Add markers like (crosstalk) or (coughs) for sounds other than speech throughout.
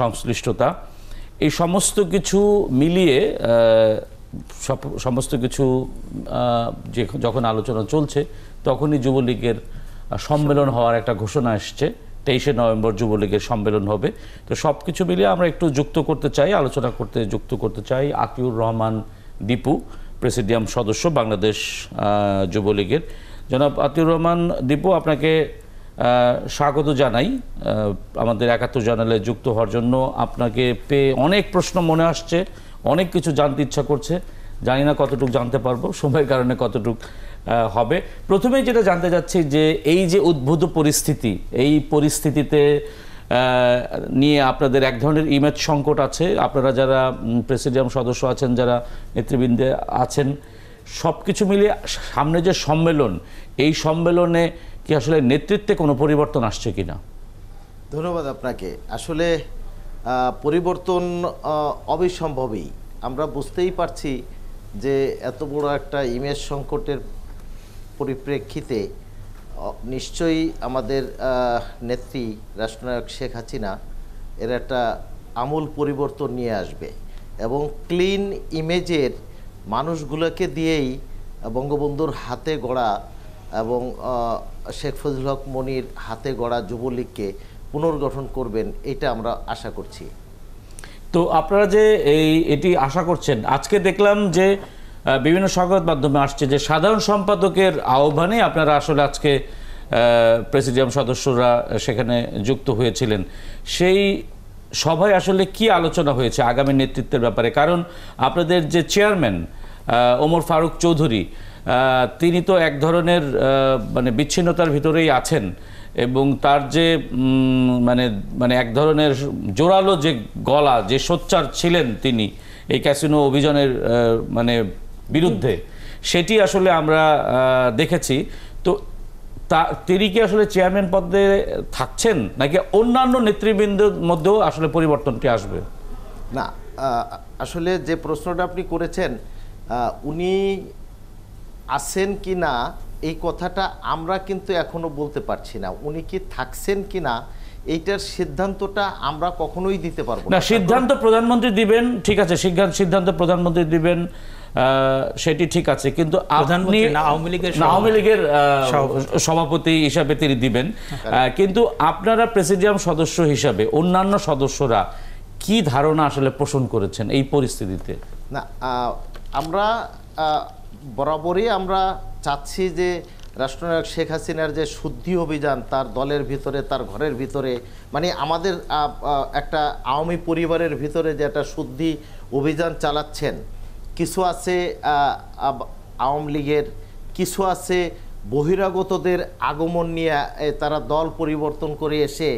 সংশ্লিষ্টতা এই সমস্ত কিছু মিলিয়ে সমস্ত কিছু যে যখন আলোচনা চলছে তখনই যুবলীগের সম্মেলন হওয়ার একটা ঘোষণা আসছে তেইশে নভেম্বর যুবলীগের সম্মেলন হবে তো সব কিছু মিলিয়ে আমরা একটু যুক্ত করতে চাই আলোচনা করতে যুক্ত করতে চাই আকিউর রহমান দীপু প্রেসিডিয়াম সদস্য বাংলাদেশ যুবলীগের জনাব আতিউর রহমান দীপু আপনাকে স্বাগত জানাই আমাদের একাত্তর জানালে যুক্ত হওয়ার জন্য আপনাকে পেয়ে অনেক প্রশ্ন মনে আসছে অনেক কিছু জানতে ইচ্ছা করছে জানি না কতটুকু জানতে পারবো সময়ের কারণে কতটুকু হবে প্রথমে যেটা জানতে যাচ্ছি যে এই যে উদ্ভূত পরিস্থিতি এই পরিস্থিতিতে নিয়ে আপনাদের এক ধরনের ইমেজ সংকট আছে আপনারা যারা প্রেসিডিয়াম সদস্য আছেন যারা নেতৃবৃন্দে আছেন সব কিছু মিলিয়ে সামনে যে সম্মেলন এই সম্মেলনে কি আসলে নেতৃত্বে কোনো পরিবর্তন আসছে কি না ধন্যবাদ আপনাকে আসলে পরিবর্তন অবিসম্ভবই আমরা বুঝতেই পারছি যে এত বড় একটা ইমেজ সংকটের পরিপ্রেক্ষিতে নিশ্চয়ই আমাদের নেত্রী রাষ্ট্রনায়ক শেখ হাসিনা এর একটা আমূল পরিবর্তন নিয়ে আসবে এবং ক্লিন ইমেজের মানুষগুলোকে দিয়েই বঙ্গবন্ধুর হাতে গড়া এবং শেখ ফজল হক মনির হাতে গড়া যুবলীগকে পুনর্গঠন করবেন এটা আমরা আশা করছি তো আপনারা যে এই এটি আশা করছেন আজকে দেখলাম যে বিভিন্ন সংবাদ মাধ্যমে আসছে যে সাধারণ সম্পাদকের আহ্বানে আপনারা আসলে আজকে প্রেসিডিয়াম সদস্যরা সেখানে যুক্ত হয়েছিলেন সেই সভায় আসলে কি আলোচনা হয়েছে আগামী নেতৃত্বের ব্যাপারে কারণ আপনাদের যে চেয়ারম্যান ওমর ফারুক চৌধুরী তিনি তো এক ধরনের মানে বিচ্ছিন্নতার ভিতরেই আছেন এবং তার যে মানে মানে এক ধরনের জোরালো যে গলা যে সোচ্চার ছিলেন তিনি এই ক্যাসিনো অভিযানের মানে বিরুদ্ধে সেটি আসলে আমরা দেখেছি তো তা তিনি কি আসলে চেয়ারম্যান পদে থাকছেন নাকি অন্যান্য নেতৃবৃন্দের মধ্যেও আসলে পরিবর্তনটি আসবে না আসলে যে প্রশ্নটা আপনি করেছেন উনি আছেন কি না এই কথাটা আমরা কিন্তু এখনও বলতে পারছি না উনি কি থাকছেন কি না এইটার সিদ্ধান্তটা আমরা কখনোই দিতে পারবো না সিদ্ধান্ত প্রধানমন্ত্রী দিবেন ঠিক আছে সিদ্ধান্ত প্রধানমন্ত্রী দিবেন সেটি ঠিক আছে কিন্তু আওয়ামী লীগের আওয়ামী লীগের সভাপতি হিসাবে তিনি দিবেন হ্যাঁ। কিন্তু আপনারা প্রেসিডিয়াম সদস্য হিসাবে অন্যান্য সদস্যরা কি ধারণা আসলে পোষণ করেছেন এই পরিস্থিতিতে না আমরা বরাবরই আমরা চাচ্ছি যে রাষ্ট্রনায়ক শেখ হাসিনার যে শুদ্ধি অভিযান তার দলের ভিতরে তার ঘরের ভিতরে মানে আমাদের একটা আওয়ামী পরিবারের ভিতরে যে একটা শুদ্ধি অভিযান চালাচ্ছেন কিছু আছে আওয়ামী লীগের কিছু আছে বহিরাগতদের আগমন নিয়ে তারা দল পরিবর্তন করে এসে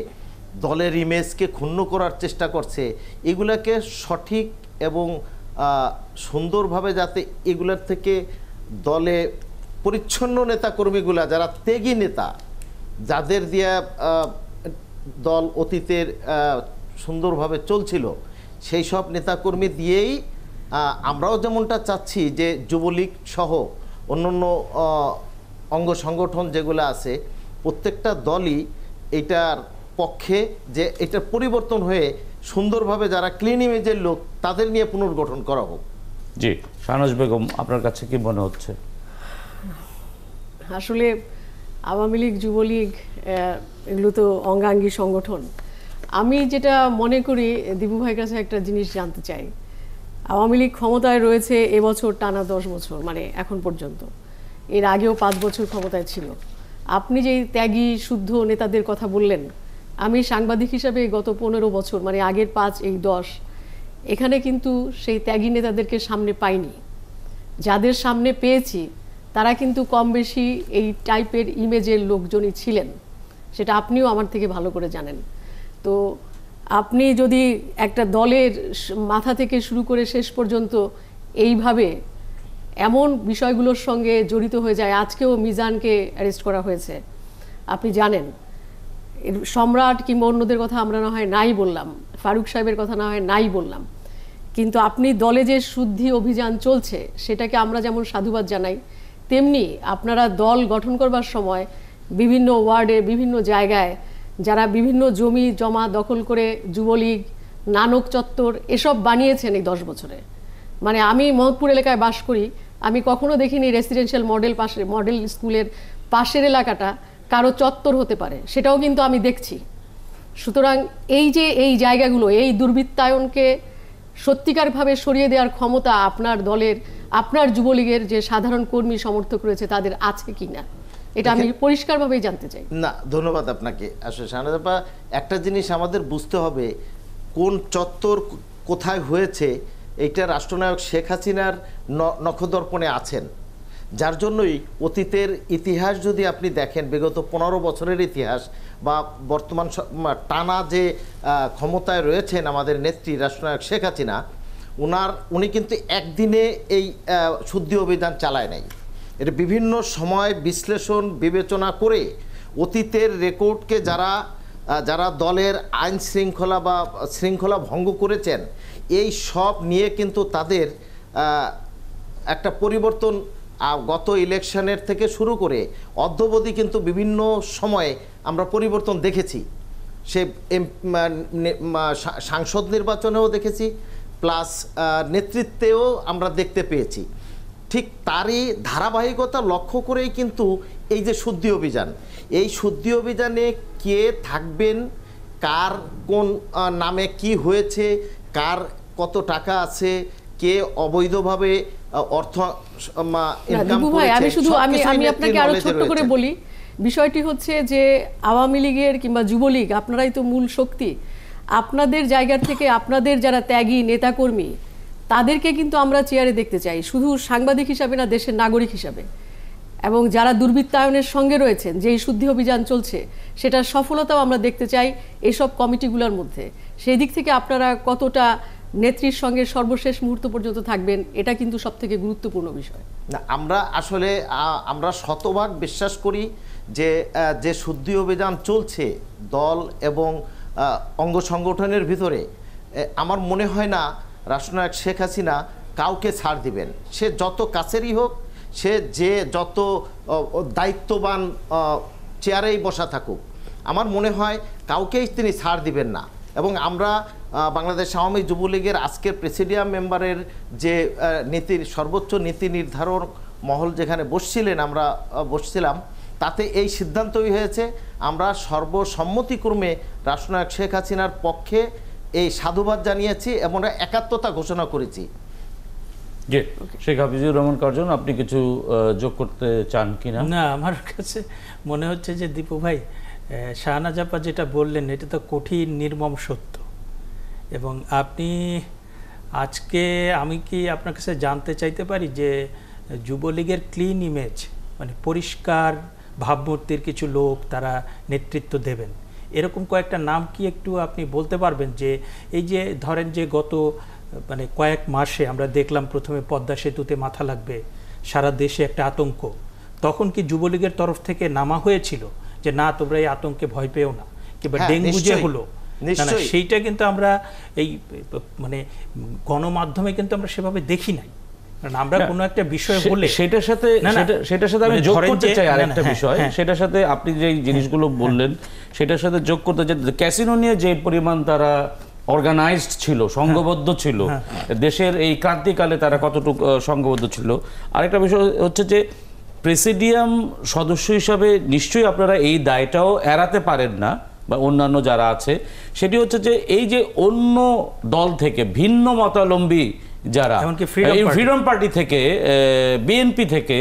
দলের ইমেজকে ক্ষুণ্ণ করার চেষ্টা করছে এগুলাকে সঠিক এবং সুন্দরভাবে যাতে এগুলার থেকে দলে পরিচ্ছন্ন নেতাকর্মীগুলা যারা ত্যাগী নেতা যাদের দিয়া দল অতীতের সুন্দরভাবে চলছিল সেই সব নেতাকর্মী দিয়েই আমরাও যেমনটা চাচ্ছি যে যুবলীগ সহ অন্যান্য অঙ্গ সংগঠন যেগুলো আছে প্রত্যেকটা দলই এটার পক্ষে যে এটার পরিবর্তন হয়ে সুন্দরভাবে যারা ক্লিন ইমেজের লোক তাদের নিয়ে পুনর্গঠন করা হোক জি শাহনাজ বেগম আপনার কাছে কি মনে হচ্ছে আসলে আওয়ামী লীগ যুবলীগ এগুলো তো অঙ্গাঙ্গী সংগঠন আমি যেটা মনে করি দিবুভাইয়ের ভাইয়ের কাছে একটা জিনিস জানতে চাই আওয়ামী লীগ ক্ষমতায় রয়েছে এবছর টানা দশ বছর মানে এখন পর্যন্ত এর আগেও পাঁচ বছর ক্ষমতায় ছিল আপনি যেই ত্যাগী শুদ্ধ নেতাদের কথা বললেন আমি সাংবাদিক হিসাবে গত পনেরো বছর মানে আগের পাঁচ এই দশ এখানে কিন্তু সেই ত্যাগী নেতাদেরকে সামনে পাইনি যাদের সামনে পেয়েছি তারা কিন্তু কম বেশি এই টাইপের ইমেজের লোকজনই ছিলেন সেটা আপনিও আমার থেকে ভালো করে জানেন তো আপনি যদি একটা দলের মাথা থেকে শুরু করে শেষ পর্যন্ত এইভাবে এমন বিষয়গুলোর সঙ্গে জড়িত হয়ে যায় আজকেও মিজানকে অ্যারেস্ট করা হয়েছে আপনি জানেন সম্রাট কিংবা অন্যদের কথা আমরা না হয় নাই বললাম ফারুক সাহেবের কথা না হয় নাই বললাম কিন্তু আপনি দলে যে শুদ্ধি অভিযান চলছে সেটাকে আমরা যেমন সাধুবাদ জানাই তেমনি আপনারা দল গঠন করবার সময় বিভিন্ন ওয়ার্ডে বিভিন্ন জায়গায় যারা বিভিন্ন জমি জমা দখল করে যুবলীগ নানক চত্বর এসব বানিয়েছেন এই দশ বছরে মানে আমি মহৎপুর এলাকায় বাস করি আমি কখনো দেখিনি রেসিডেন্সিয়াল মডেল পাশে মডেল স্কুলের পাশের এলাকাটা কারো চত্বর হতে পারে সেটাও কিন্তু আমি দেখছি সুতরাং এই যে এই জায়গাগুলো এই দুর্বৃত্তায়নকে সত্যিকারভাবে সরিয়ে দেওয়ার ক্ষমতা আপনার দলের আপনার যুবলীগের যে সাধারণ কর্মী সমর্থক রয়েছে তাদের আছে কি না এটা আমি পরিষ্কারভাবেই জানতে চাই না ধন্যবাদ আপনাকে আসলে শাহনাজাপা একটা জিনিস আমাদের বুঝতে হবে কোন চত্বর কোথায় হয়েছে এটা রাষ্ট্রনায়ক শেখ হাসিনার নখদর্পণে আছেন যার জন্যই অতীতের ইতিহাস যদি আপনি দেখেন বিগত পনেরো বছরের ইতিহাস বা বর্তমান টানা যে ক্ষমতায় রয়েছেন আমাদের নেত্রী রাষ্ট্রনায়ক শেখ হাসিনা ওনার উনি কিন্তু একদিনে এই শুদ্ধি অভিযান চালায় নাই এটা বিভিন্ন সময় বিশ্লেষণ বিবেচনা করে অতীতের রেকর্ডকে যারা যারা দলের আইন শৃঙ্খলা বা শৃঙ্খলা ভঙ্গ করেছেন এই সব নিয়ে কিন্তু তাদের একটা পরিবর্তন গত ইলেকশনের থেকে শুরু করে অদ্যবধি কিন্তু বিভিন্ন সময়ে আমরা পরিবর্তন দেখেছি সে সাংসদ নির্বাচনেও দেখেছি প্লাস নেতৃত্বেও আমরা দেখতে পেয়েছি ঠিক তারই ধারাবাহিকতা লক্ষ্য করেই কিন্তু এই যে শুদ্ধি অভিযান এই শুদ্ধি অভিযানে কে থাকবেন কার কোন নামে কি হয়েছে কার কত টাকা আছে কে অবৈধভাবে অর্থ আমি শুধু আমি আমি আপনাকে আরো ছোট করে বলি বিষয়টি হচ্ছে যে আওয়ামী লীগের কিংবা যুবলীগ আপনারাই তো মূল শক্তি আপনাদের জায়গার থেকে আপনাদের যারা ত্যাগী নেতাকর্মী তাদেরকে কিন্তু আমরা চেয়ারে দেখতে চাই শুধু সাংবাদিক হিসাবে না দেশের নাগরিক হিসাবে এবং যারা দুর্বৃত্তায়নের সঙ্গে রয়েছেন যেই শুদ্ধি অভিযান চলছে সেটার সফলতাও আমরা দেখতে চাই এসব কমিটিগুলোর মধ্যে সেই দিক থেকে আপনারা কতটা নেত্রীর সঙ্গে সর্বশেষ মুহূর্ত পর্যন্ত থাকবেন এটা কিন্তু সব থেকে গুরুত্বপূর্ণ বিষয় না আমরা আসলে আমরা শতভাগ বিশ্বাস করি যে যে শুদ্ধি অভিযান চলছে দল এবং অঙ্গ সংগঠনের ভিতরে আমার মনে হয় না রাষ্ট্রনায়ক শেখ হাসিনা কাউকে ছাড় দিবেন সে যত কাছেরই হোক সে যে যত দায়িত্ববান চেয়ারেই বসা থাকুক আমার মনে হয় কাউকেই তিনি ছাড় দিবেন না এবং আমরা বাংলাদেশ আওয়ামী যুবলীগের আজকের প্রেসিডিয়াম মেম্বারের যে নীতির সর্বোচ্চ নীতি নির্ধারণ মহল যেখানে বসছিলেন আমরা বসছিলাম তাতে এই সিদ্ধান্তই হয়েছে আমরা সর্বসম্মতিক্রমে রাষ্ট্রনায়ক শেখ হাসিনার পক্ষে এই সাধুবাদ জানিয়েছি এবং একাত্মতা ঘোষণা করেছি জি শেখ হাফিজুর রহমান কার্জন আপনি কিছু যোগ করতে চান কিনা না আমার কাছে মনে হচ্ছে যে দীপু ভাই শাহনাজাপা যেটা বললেন এটা তো কঠিন নির্মম সত্য এবং আপনি আজকে আমি কি আপনার কাছে জানতে চাইতে পারি যে যুবলীগের ক্লিন ইমেজ মানে পরিষ্কার ভাবমূর্তির কিছু লোক তারা নেতৃত্ব দেবেন এরকম কয়েকটা নাম কি একটু আপনি বলতে পারবেন যে এই যে ধরেন যে গত মানে কয়েক মাসে আমরা দেখলাম প্রথমে পদ্মা সেতুতে মাথা লাগবে সারা দেশে একটা আতঙ্ক তখন কি যুবলীগের তরফ থেকে নামা হয়েছিল যে না তোমরা এই আতঙ্কে ভয় পেও না কিংবা হ্যাঁ, ডেঙ্গু যে হলো সেইটা কিন্তু আমরা এই মানে গণমাধ্যমে কিন্তু আমরা সেভাবে দেখি নাই আমরা হ্যাঁ, কোনো একটা বিষয় বলে সেটার সাথে সেটার সাথে আমি মানে যোগ করতে চাই হ্যাঁ, বিষয় সেটার সাথে আপনি যে জিনিসগুলো বললেন সেটার সাথে যোগ করতে চাই ক্যাসিনো নিয়ে যে পরিমাণ তারা অর্গানাইজড ছিল সংঘবদ্ধ ছিল দেশের এই ক্রান্তিকালে তারা কতটুকু সংঘবদ্ধ ছিল আরেকটা বিষয় হচ্ছে যে প্রেসিডিয়াম সদস্য হিসাবে নিশ্চয়ই আপনারা এই দায়টাও এড়াতে পারেন না বা অন্যান্য যারা আছে সেটি হচ্ছে যে এই যে অন্য দল থেকে ভিন্ন মতাবলম্বী যারা ফ্রিডম পার্টি থেকে বিএনপি থেকে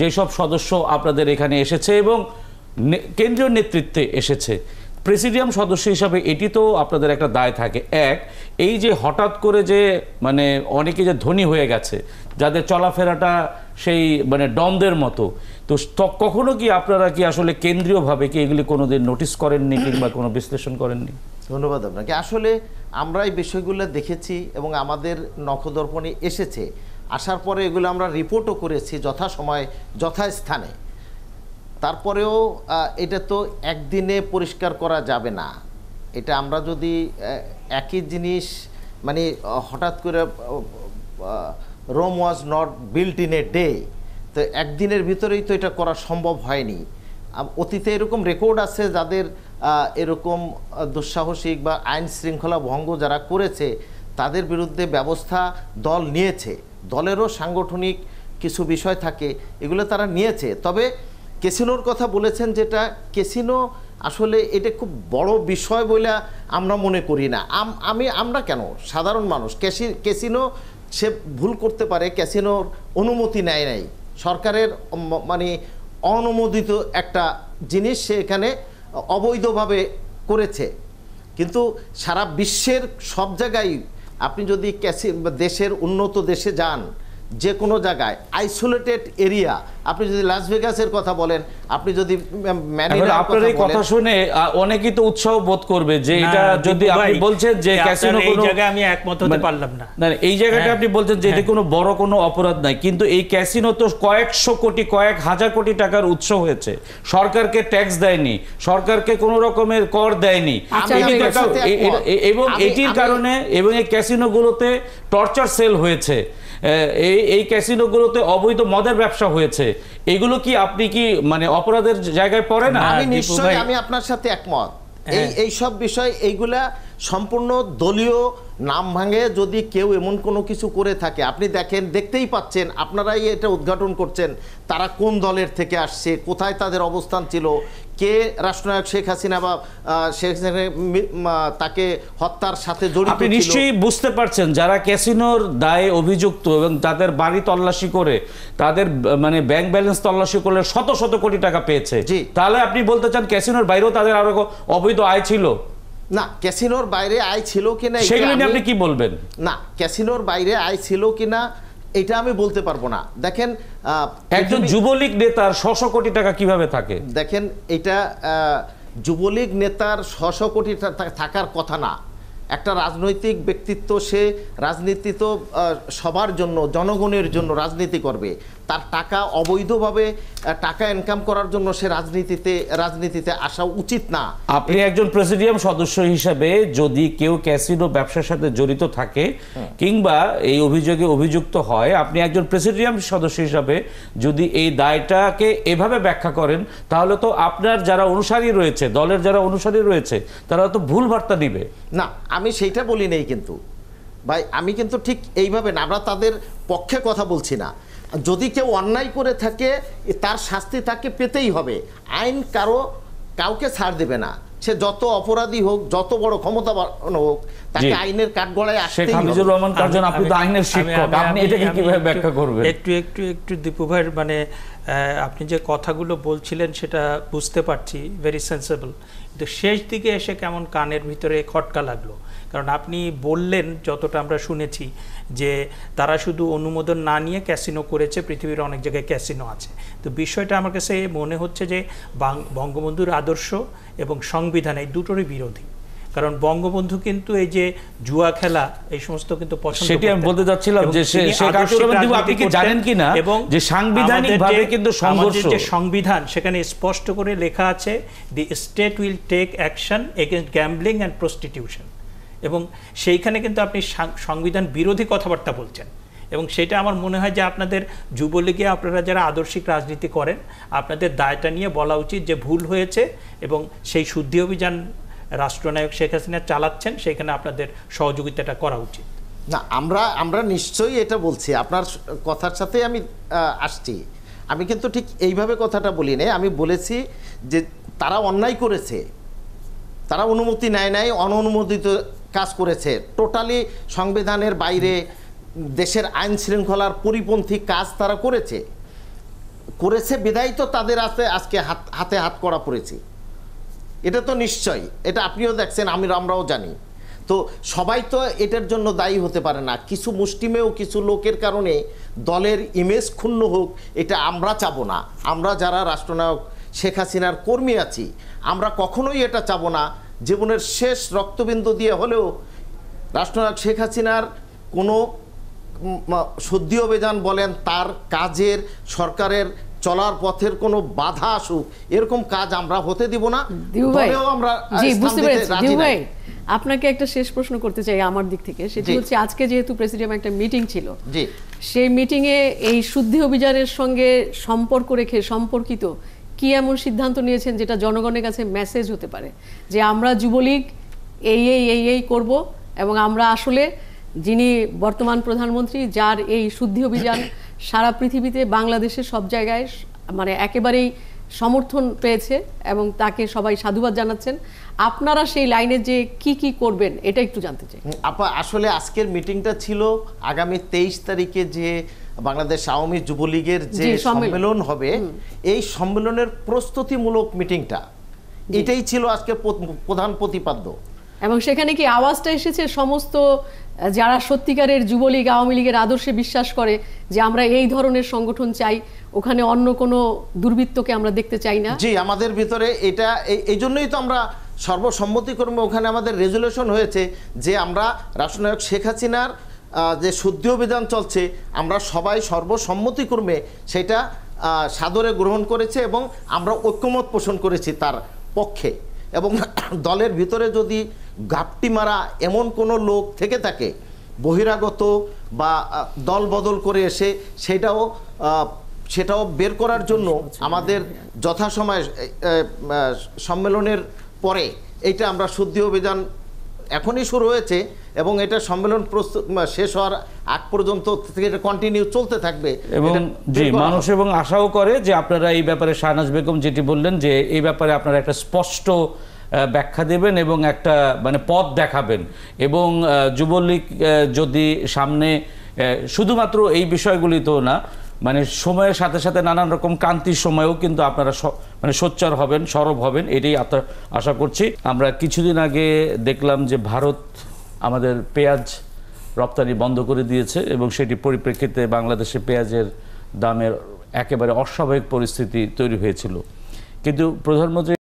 যেসব সদস্য আপনাদের এখানে এসেছে এবং কেন্দ্রীয় নেতৃত্বে এসেছে প্রেসিডিয়াম সদস্য হিসাবে এটি তো আপনাদের একটা দায় থাকে এক এই যে হঠাৎ করে যে মানে অনেকে যে ধনী হয়ে গেছে যাদের চলাফেরাটা সেই মানে ডমদের মতো তো কখনো কি আপনারা কি আসলে কেন্দ্রীয়ভাবে কি এগুলি কোনো দিন নোটিস করেননি কিংবা কোনো বিশ্লেষণ করেননি ধন্যবাদ আপনাকে আসলে আমরা এই বিষয়গুলো দেখেছি এবং আমাদের নখদর্পণে এসেছে আসার পরে এগুলো আমরা রিপোর্টও করেছি যথাসময়ে যথাস্থানে তারপরেও এটা তো একদিনে পরিষ্কার করা যাবে না এটা আমরা যদি একই জিনিস মানে হঠাৎ করে Rome was not built in a day তো একদিনের ভিতরেই তো এটা করা সম্ভব হয়নি অতীতে এরকম রেকর্ড আছে যাদের এরকম দুঃসাহসিক বা আইন শৃঙ্খলা ভঙ্গ যারা করেছে তাদের বিরুদ্ধে ব্যবস্থা দল নিয়েছে দলেরও সাংগঠনিক কিছু বিষয় থাকে এগুলো তারা নিয়েছে তবে ক্যাসিনোর কথা বলেছেন যেটা ক্যাসিনো আসলে এটা খুব বড় বিষয় বলে আমরা মনে করি না আমি আমরা কেন সাধারণ মানুষ ক্যাসি ক্যাসিনো সে ভুল করতে পারে ক্যাসিনোর অনুমতি নেয় নাই সরকারের মানে অনুমোদিত একটা জিনিস সে এখানে অবৈধভাবে করেছে কিন্তু সারা বিশ্বের সব জায়গায় আপনি যদি ক্যাসি দেশের উন্নত দেশে যান যে কোনো জায়গায় আইসোলেটেড এরিয়া আপনি যদি লাস ভেগাসের কথা বলেন আপনি যদি আপনার এই কথা শুনে অনেকেই তো উৎসাহ বোধ করবে যে এটা যদি আপনি বলছেন যে ক্যাসিনো কোনো জায়গায় আমি একমত হতে মানে- পারলাম না না এই জায়গাটা হ্যাঁ, আপনি বলছেন যে এটা হ্যাঁ। কোনো বড় কোনো অপরাধ নাই কিন্তু এই ক্যাসিনো তো কয়েকশো কোটি কয়েক হাজার কোটি টাকার উৎস হয়েছে সরকারকে ট্যাক্স দেয়নি সরকারকে কোনো রকমের কর দেয়নি আচ্ছা, এবং এটির কারণে এবং এই ক্যাসিনোগুলোতে টর্চার সেল হয়েছে এই ক্যাসিনোগুলোতে অবৈধ মদের ব্যবসা হয়েছে এগুলো কি আপনি কি মানে অপরাধের জায়গায় পড়ে না আমি নিশ্চয়ই আমি আপনার সাথে একমত এই হ্যাঁ। এই সব বিষয় এইগুলা সম্পূর্ণ দলীয় নাম ভাঙে যদি কেউ এমন কোনো কিছু করে থাকে আপনি দেখেন দেখতেই পাচ্ছেন আপনারাই এটা উদ্ঘাটন করছেন তারা কোন দলের থেকে আসছে কোথায় তাদের অবস্থান ছিল কে রাষ্ট্রনায়ক শেখ হাসিনা বা শেখ তাকে হত্যার সাথে জড়িত আপনি নিশ্চয়ই বুঝতে পারছেন যারা ক্যাসিনোর দায়ে অভিযুক্ত এবং তাদের বাড়ি তল্লাশি করে তাদের মানে ব্যাংক ব্যালেন্স তল্লাশি করলে শত শত কোটি টাকা পেয়েছে তাহলে আপনি বলতে চান ক্যাসিনোর বাইরেও তাদের আরো অবৈধ আয় ছিল না ক্যাসিনোর বাইরে আয় ছিল কি না সেগুলো আপনি কি বলবেন না ক্যাসিনোর বাইরে আয় ছিল কি না এটা আমি বলতে পারবো না দেখেন একজন যুবলীগ নেতার শশো কোটি টাকা কিভাবে থাকে দেখেন এটা যুবলীগ নেতার শশো কোটি থাকার কথা না একটা রাজনৈতিক ব্যক্তিত্ব সে রাজনীতি তো সবার জন্য জনগণের জন্য রাজনীতি করবে তার টাকা অবৈধভাবে টাকা ইনকাম করার জন্য সে রাজনীতিতে রাজনীতিতে আসা উচিত না আপনি একজন প্রেসিডিয়াম সদস্য হিসাবে যদি কেউ ক্যাসিনো ব্যবসার সাথে জড়িত থাকে কিংবা এই অভিযোগে অভিযুক্ত হয় আপনি একজন প্রেসিডিয়াম সদস্য হিসাবে যদি এই দায়টাকে এভাবে ব্যাখ্যা করেন তাহলে তো আপনার যারা অনুসারী রয়েছে দলের যারা অনুসারী রয়েছে তারা তো ভুল বার্তা দিবে না আমি সেইটা বলি নেই কিন্তু ভাই আমি কিন্তু ঠিক এইভাবে না আমরা তাদের পক্ষে কথা বলছি না যদি কেউ অন্যায় করে থাকে তার শাস্তি তাকে পেতেই হবে আইন কারো কাউকে ছাড় দেবে না সে যত অপরাধী হোক যত বড় ক্ষমতা হোক তাকে আইনের কাঠগড়ায় আসতে হামিজুর রহমান কার্জন আপনি তো আইনের শিক্ষক আপনি এটাকে কিভাবে ব্যাখ্যা করবেন একটু একটু একটু দীপু ভাইয়ের মানে আপনি যে কথাগুলো বলছিলেন সেটা বুঝতে পারছি ভেরি সেন্সেবল কিন্তু শেষ দিকে এসে কেমন কানের ভিতরে খটকা লাগলো কারণ আপনি বললেন যতটা আমরা শুনেছি যে তারা শুধু অনুমোদন না নিয়ে ক্যাসিনো করেছে পৃথিবীর অনেক জায়গায় ক্যাসিনো আছে তো বিষয়টা আমার কাছে মনে হচ্ছে যে বঙ্গবন্ধুর আদর্শ এবং সংবিধান এই দুটোরই বিরোধী কারণ বঙ্গবন্ধু কিন্তু এই যে জুয়া খেলা এই সমস্ত কিন্তু সেটি আমি বলতে চাচ্ছিলাম যে আপনি কি জানেন কি না এবং যে সাংবিধানিক ভাবে কিন্তু সংঘর্ষ যে সংবিধান সেখানে স্পষ্ট করে লেখা আছে the state will take action against gambling and prostitution এবং সেইখানে কিন্তু আপনি সংবিধান বিরোধী কথাবার্তা বলছেন এবং সেটা আমার মনে হয় যে আপনাদের যুবলীগে আপনারা যারা আদর্শিক রাজনীতি করেন আপনাদের দায়টা নিয়ে বলা উচিত যে ভুল হয়েছে এবং সেই শুদ্ধি অভিযান রাষ্ট্রনায়ক শেখ হাসিনা চালাচ্ছেন সেখানে আপনাদের সহযোগিতাটা করা উচিত না আমরা আমরা নিশ্চয়ই এটা বলছি আপনার কথার সাথে আমি আসছি আমি কিন্তু ঠিক এইভাবে কথাটা বলি নাই আমি বলেছি যে তারা অন্যায় করেছে তারা অনুমতি নেয় নাই অননুমোদিত কাজ করেছে টোটালি সংবিধানের বাইরে দেশের আইন শৃঙ্খলার পরিপন্থী কাজ তারা করেছে করেছে বিধায়ী তো তাদের হাতে আজকে হাত হাতে হাত করা পড়েছে এটা তো নিশ্চয় এটা আপনিও দেখছেন আমি আমরাও জানি তো সবাই তো এটার জন্য দায়ী হতে পারে না কিছু মুষ্টিমেয় কিছু লোকের কারণে দলের ইমেজ ক্ষুণ্ণ হোক এটা আমরা চাবো না আমরা যারা রাষ্ট্রনায়ক শেখ হাসিনার কর্মী আছি আমরা কখনোই এটা চাবো না জীবনের শেষ রক্তবিন্দু দিয়ে হলেও রাষ্ট্রনায়ক শেখ হাসিনার কোনো সদ্যি অভিযান বলেন তার কাজের সরকারের চলার পথের কোনো বাধা আসুক এরকম কাজ আমরা হতে দিব না আপনাকে একটা শেষ প্রশ্ন করতে চাই আমার দিক থেকে সেটি হচ্ছে আজকে যেহেতু প্রেসিডিয়াম একটা মিটিং ছিল সেই মিটিংয়ে এই শুদ্ধি অভিযানের সঙ্গে সম্পর্ক রেখে সম্পর্কিত কি এমন সিদ্ধান্ত নিয়েছেন যেটা জনগণের কাছে মেসেজ হতে পারে যে আমরা যুবলীগ এই এই এই এই করব এবং আমরা আসলে যিনি বর্তমান প্রধানমন্ত্রী যার এই শুদ্ধি অভিযান (coughs) সারা পৃথিবীতে বাংলাদেশের সব জায়গায় মানে একেবারেই সমর্থন পেয়েছে এবং তাকে সবাই সাধুবাদ জানাচ্ছেন আপনারা সেই লাইনে যে কি কি করবেন এটা একটু জানতে চাই আসলে আজকের মিটিংটা ছিল আগামী তেইশ তারিখে যে বাংলাদেশ আওয়ামী যুবলীগের যে সম্মেলন হবে এই সম্মেলনের প্রস্তুতিমূলক মিটিংটা এটাই ছিল আজকে প্রধান প্রতিপাদ্য এবং সেখানে কি আওয়াজটা এসেছে সমস্ত যারা সত্যিকারের যুবলীগ আওয়ামী লীগের আদর্শে বিশ্বাস করে যে আমরা এই ধরনের সংগঠন চাই ওখানে অন্য কোনো দুর্বৃত্তকে আমরা দেখতে চাই না জি আমাদের ভিতরে এটা এই জন্যই তো আমরা সর্বসম্মতিক্রমে ওখানে আমাদের রেজুলেশন হয়েছে যে আমরা রাষ্ট্রনায়ক শেখ হাসিনার যে শুদ্ধি অভিযান চলছে আমরা সবাই সর্বসম্মতিক্রমে সেটা সাদরে গ্রহণ করেছে এবং আমরা ঐক্যমত পোষণ করেছি তার পক্ষে এবং (coughs) দলের ভিতরে যদি ঘাপটি মারা এমন কোনো লোক থেকে থাকে বহিরাগত বা দল বদল করে এসে সেটাও সেটাও বের করার জন্য আমাদের যথাসময় সম্মেলনের পরে এটা আমরা শুদ্ধি অভিযান এখনই শুরু হয়েছে এবং এটা সম্মেলন প্রস্তুত শেষ হওয়ার আগ পর্যন্ত এটা কন্টিনিউ চলতে থাকবে এবং জি মানুষ এবং আশাও করে যে আপনারা এই ব্যাপারে শাহনাজ বেগম যেটি বললেন যে এই ব্যাপারে আপনারা একটা স্পষ্ট ব্যাখ্যা দেবেন এবং একটা মানে পথ দেখাবেন এবং যুবলীগ যদি সামনে শুধুমাত্র এই বিষয়গুলি তো না মানে সময়ের সাথে সাথে নানান রকম কান্তির সময়েও কিন্তু আপনারা মানে সোচ্চার হবেন সরব হবেন এটাই আশা করছি আমরা কিছুদিন আগে দেখলাম যে ভারত আমাদের পেঁয়াজ রপ্তানি বন্ধ করে দিয়েছে এবং সেটি পরিপ্রেক্ষিতে বাংলাদেশে পেঁয়াজের দামের একেবারে অস্বাভাবিক পরিস্থিতি তৈরি হয়েছিল কিন্তু প্রধানমন্ত্রী